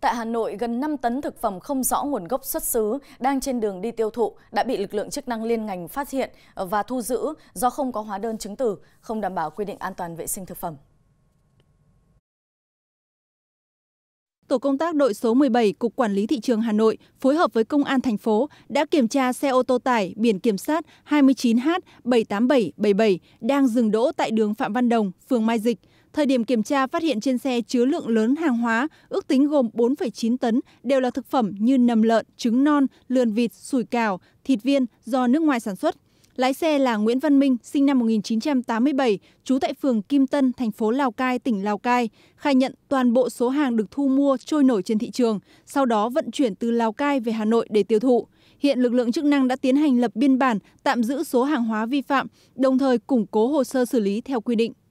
Tại Hà Nội, gần 5 tấn thực phẩm không rõ nguồn gốc xuất xứ đang trên đường đi tiêu thụ đã bị lực lượng chức năng liên ngành phát hiện và thu giữ do không có hóa đơn chứng từ, không đảm bảo quy định an toàn vệ sinh thực phẩm. tổ công tác đội số 17 Cục Quản lý Thị trường Hà Nội phối hợp với Công an thành phố đã kiểm tra xe ô tô tải biển kiểm soát 29H78777 đang dừng đỗ tại đường Phạm Văn Đồng, phường Mai Dịch. Thời điểm kiểm tra phát hiện trên xe chứa lượng lớn hàng hóa, ước tính gồm 4,9 tấn, đều là thực phẩm như nầm lợn, trứng non, lườn vịt, sủi cảo, thịt viên do nước ngoài sản xuất lái xe là nguyễn văn minh sinh năm 1987, trú tại phường kim tân thành phố lào cai tỉnh lào cai khai nhận toàn bộ số hàng được thu mua trôi nổi trên thị trường sau đó vận chuyển từ lào cai về hà nội để tiêu thụ hiện lực lượng chức năng đã tiến hành lập biên bản tạm giữ số hàng hóa vi phạm đồng thời củng cố hồ sơ xử lý theo quy định